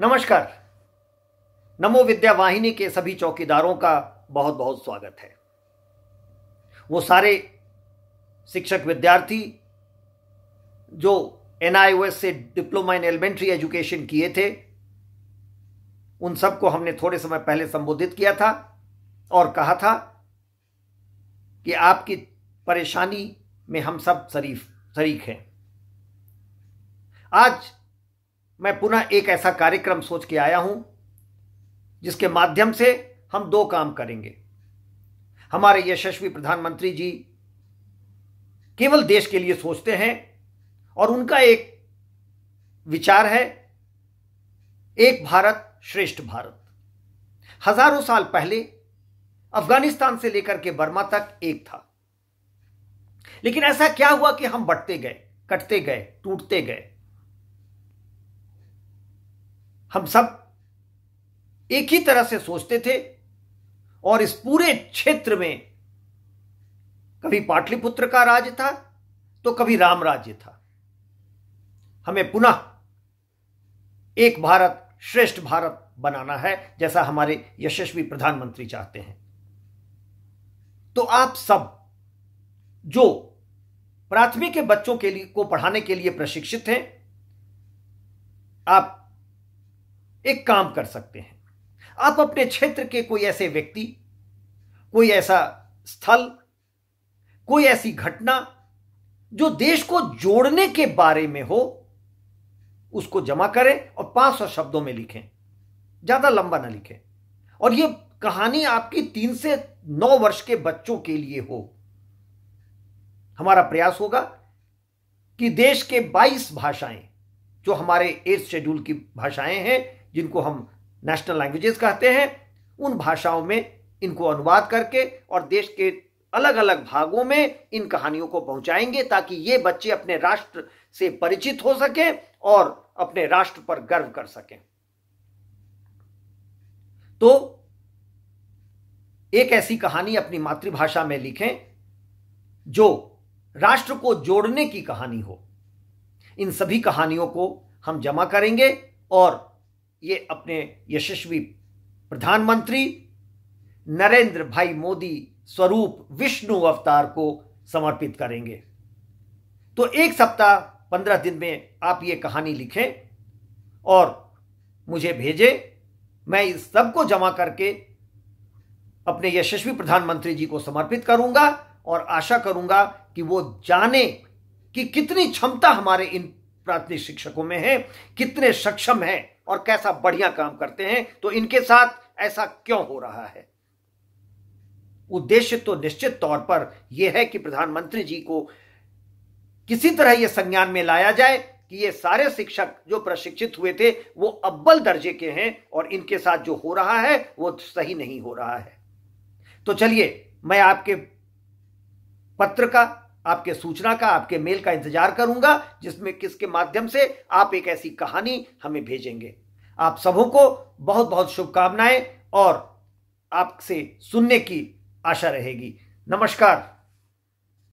नमस्कार नमो विद्या वाहिनी के सभी चौकीदारों का बहुत बहुत स्वागत है वो सारे शिक्षक विद्यार्थी जो एन से डिप्लोमा इन एलिमेंट्री एजुकेशन किए थे उन सबको हमने थोड़े समय पहले संबोधित किया था और कहा था कि आपकी परेशानी में हम सब शरीफ शरीक हैं आज मैं पुनः एक ऐसा कार्यक्रम सोच के आया हूं जिसके माध्यम से हम दो काम करेंगे हमारे यशस्वी प्रधानमंत्री जी केवल देश के लिए सोचते हैं और उनका एक विचार है एक भारत श्रेष्ठ भारत हजारों साल पहले अफगानिस्तान से लेकर के बर्मा तक एक था लेकिन ऐसा क्या हुआ कि हम बढ़ते गए कटते गए टूटते गए हम सब एक ही तरह से सोचते थे और इस पूरे क्षेत्र में कभी पाटलिपुत्र का राज्य था तो कभी राम राज्य था हमें पुनः एक भारत श्रेष्ठ भारत बनाना है जैसा हमारे यशस्वी प्रधानमंत्री चाहते हैं तो आप सब जो प्राथमिक के बच्चों के लिए को पढ़ाने के लिए प्रशिक्षित हैं आप एक काम कर सकते हैं आप अपने क्षेत्र के कोई ऐसे व्यक्ति कोई ऐसा स्थल कोई ऐसी घटना जो देश को जोड़ने के बारे में हो उसको जमा करें और 500 शब्दों में लिखें ज्यादा लंबा ना लिखें और यह कहानी आपकी तीन से नौ वर्ष के बच्चों के लिए हो हमारा प्रयास होगा कि देश के 22 भाषाएं जो हमारे एथ शेड्यूल की भाषाएं हैं जिनको हम नेशनल लैंग्वेजेस कहते हैं उन भाषाओं में इनको अनुवाद करके और देश के अलग अलग भागों में इन कहानियों को पहुंचाएंगे ताकि ये बच्चे अपने राष्ट्र से परिचित हो सकें और अपने राष्ट्र पर गर्व कर सकें तो एक ऐसी कहानी अपनी मातृभाषा में लिखें जो राष्ट्र को जोड़ने की कहानी हो इन सभी कहानियों को हम जमा करेंगे और ये अपने यशस्वी प्रधानमंत्री नरेंद्र भाई मोदी स्वरूप विष्णु अवतार को समर्पित करेंगे तो एक सप्ताह पंद्रह दिन में आप ये कहानी लिखें और मुझे भेजें मैं इस सबको जमा करके अपने यशस्वी प्रधानमंत्री जी को समर्पित करूंगा और आशा करूंगा कि वो जाने कि कितनी क्षमता हमारे इन प्राथमिक शिक्षकों में हैं कितने सक्षम हैं और कैसा बढ़िया काम करते हैं तो इनके साथ ऐसा क्यों हो रहा है उद्देश्य तो निश्चित तौर पर यह है कि प्रधानमंत्री जी को किसी तरह यह संज्ञान में लाया जाए कि ये सारे शिक्षक जो प्रशिक्षित हुए थे वो अब्बल दर्जे के हैं और इनके साथ जो हो रहा है वो सही नहीं हो रहा है तो चलिए मैं आपके पत्र का आपके सूचना का आपके मेल का इंतजार करूंगा जिसमें किसके माध्यम से आप एक ऐसी कहानी हमें भेजेंगे आप सबों को बहुत बहुत शुभकामनाएं और आपसे सुनने की आशा रहेगी नमस्कार